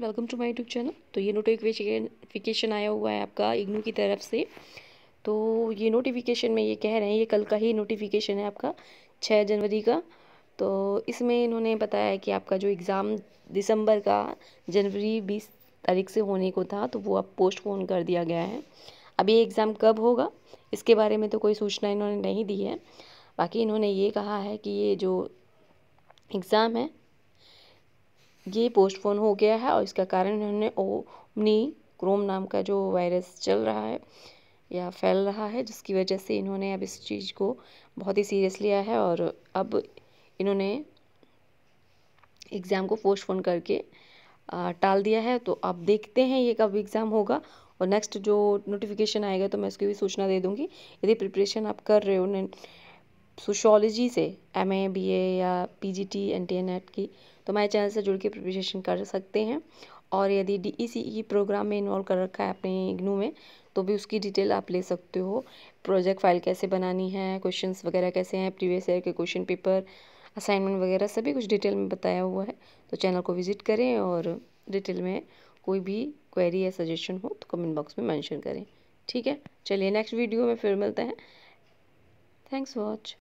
welcome to my YouTube channel तो ये notification आया हुआ है आपका इग्नू की तरफ से तो ये नोटिफिकेशन में ये कह रहे हैं ये कल का ही नोटिफिकेशन है आपका छः जनवरी का तो इसमें इन्होंने बताया है कि आपका जो एग्ज़ाम दिसंबर का जनवरी बीस तारीख से होने को था तो वो अब पोस्टपोन कर दिया गया है अब ये एग्ज़ाम कब होगा इसके बारे में तो कोई सूचना इन्होंने नहीं दी है बाकी इन्होंने ये कहा है कि ये जो एग्ज़ाम है ये पोस्टपोन हो गया है और इसका कारण उन्होंने ओमनी क्रोम नाम का जो वायरस चल रहा है या फैल रहा है जिसकी वजह से इन्होंने अब इस चीज़ को बहुत ही सीरियस लिया है और अब इन्होंने एग्ज़ाम को पोस्टपोन करके टाल दिया है तो आप देखते हैं ये कब एग्ज़ाम होगा और नेक्स्ट जो नोटिफिकेशन आएगा तो मैं उसकी भी सूचना दे दूँगी यदि प्रिपरेशन आप कर रहे हो सोशोलॉजी से एम ए बी ए या P G T N T N eight की तो हमारे चैनल से जुड़ के प्रिपरेशन कर सकते हैं और यदि D E C E program में इन्वॉल्व कर रखा है अपने इग्नू में तो भी उसकी डिटेल आप ले सकते हो प्रोजेक्ट फाइल कैसे बनानी है क्वेश्चन वगैरह कैसे हैं प्रीवियस ईयर के क्वेश्चन पेपर असाइनमेंट वगैरह सभी कुछ डिटेल में बताया हुआ है तो चैनल को विजिट करें और डिटेल में कोई भी क्वेरी या सजेशन हो तो कमेंट बॉक्स में मेंशन करें ठीक है चलिए नेक्स्ट वीडियो में फिर मिलते हैं थैंक्स वॉच